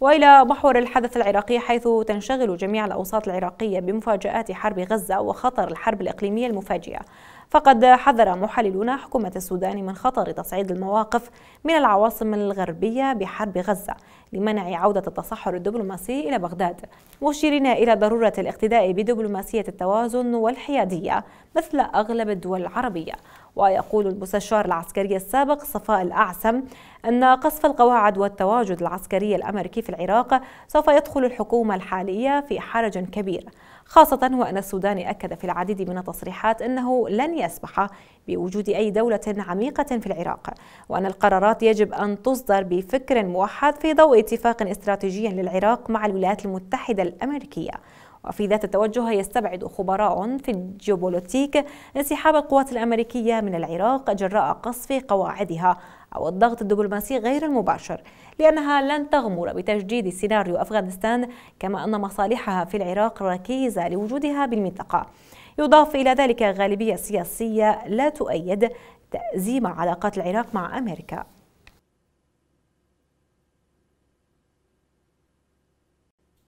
والى محور الحدث العراقي حيث تنشغل جميع الاوساط العراقيه بمفاجات حرب غزه وخطر الحرب الاقليميه المفاجئه فقد حذر محللون حكومه السودان من خطر تصعيد المواقف من العواصم الغربيه بحرب غزه لمنع عوده التصحر الدبلوماسي الى بغداد مشيرين الى ضروره الاقتداء بدبلوماسيه التوازن والحياديه مثل اغلب الدول العربيه ويقول المستشار العسكري السابق صفاء الأعسم أن قصف القواعد والتواجد العسكري الأمريكي في العراق سوف يدخل الحكومة الحالية في حرج كبير خاصة وأن السودان أكد في العديد من التصريحات أنه لن يسمح بوجود أي دولة عميقة في العراق وأن القرارات يجب أن تصدر بفكر موحد في ضوء اتفاق استراتيجي للعراق مع الولايات المتحدة الأمريكية وفي ذات التوجه يستبعد خبراء في الجيوبوليتيك انسحاب القوات الأمريكية من العراق جراء قصف قواعدها أو الضغط الدبلوماسي غير المباشر لأنها لن تغمر بتجديد سيناريو أفغانستان كما أن مصالحها في العراق ركيزة لوجودها بالمنطقة يضاف إلى ذلك غالبية سياسية لا تؤيد تأزيم علاقات العراق مع أمريكا